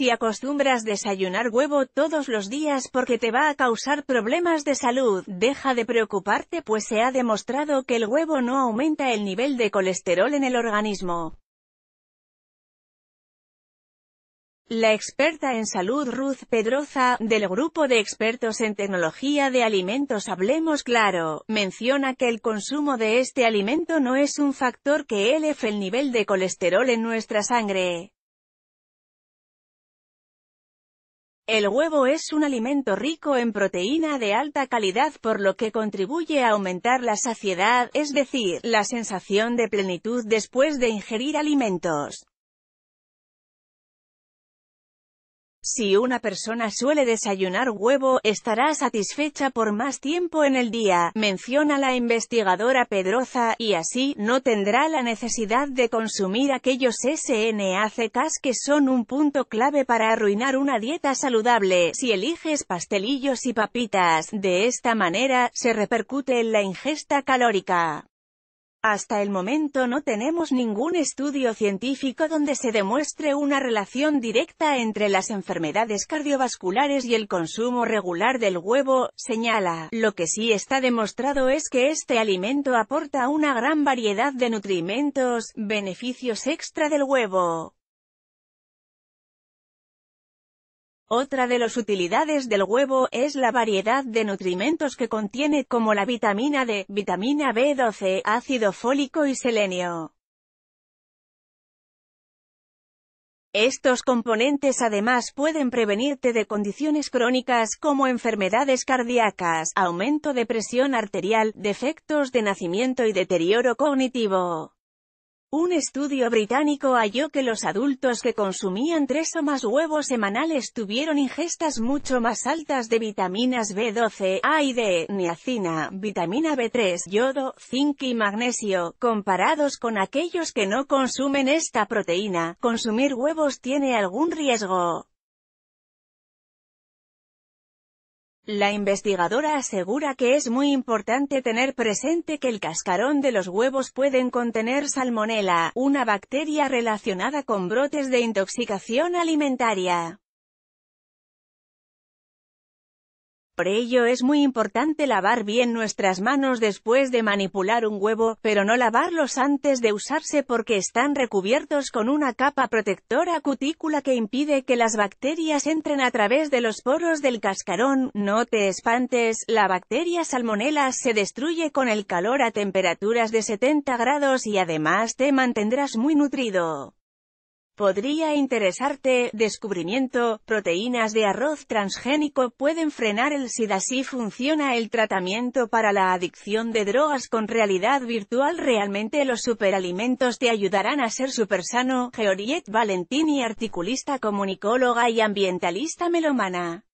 si acostumbras desayunar huevo todos los días porque te va a causar problemas de salud, deja de preocuparte pues se ha demostrado que el huevo no aumenta el nivel de colesterol en el organismo. La experta en salud Ruth Pedroza, del grupo de expertos en tecnología de alimentos Hablemos Claro, menciona que el consumo de este alimento no es un factor que eleve el nivel de colesterol en nuestra sangre. El huevo es un alimento rico en proteína de alta calidad por lo que contribuye a aumentar la saciedad, es decir, la sensación de plenitud después de ingerir alimentos. Si una persona suele desayunar huevo, estará satisfecha por más tiempo en el día, menciona la investigadora Pedroza, y así, no tendrá la necesidad de consumir aquellos SNACKs que son un punto clave para arruinar una dieta saludable. Si eliges pastelillos y papitas, de esta manera, se repercute en la ingesta calórica. Hasta el momento no tenemos ningún estudio científico donde se demuestre una relación directa entre las enfermedades cardiovasculares y el consumo regular del huevo, señala. Lo que sí está demostrado es que este alimento aporta una gran variedad de nutrimentos, beneficios extra del huevo. Otra de las utilidades del huevo, es la variedad de nutrimentos que contiene, como la vitamina D, vitamina B12, ácido fólico y selenio. Estos componentes además pueden prevenirte de condiciones crónicas como enfermedades cardíacas, aumento de presión arterial, defectos de nacimiento y deterioro cognitivo. Un estudio británico halló que los adultos que consumían tres o más huevos semanales tuvieron ingestas mucho más altas de vitaminas B12, A y D, niacina, vitamina B3, yodo, zinc y magnesio, comparados con aquellos que no consumen esta proteína. Consumir huevos tiene algún riesgo. La investigadora asegura que es muy importante tener presente que el cascarón de los huevos pueden contener salmonela, una bacteria relacionada con brotes de intoxicación alimentaria. Por ello es muy importante lavar bien nuestras manos después de manipular un huevo, pero no lavarlos antes de usarse porque están recubiertos con una capa protectora cutícula que impide que las bacterias entren a través de los poros del cascarón. No te espantes, la bacteria salmonella se destruye con el calor a temperaturas de 70 grados y además te mantendrás muy nutrido. Podría interesarte, descubrimiento, proteínas de arroz transgénico pueden frenar el SIDA si funciona el tratamiento para la adicción de drogas con realidad virtual realmente los superalimentos te ayudarán a ser supersano, Georgette Valentini articulista comunicóloga y ambientalista melomana.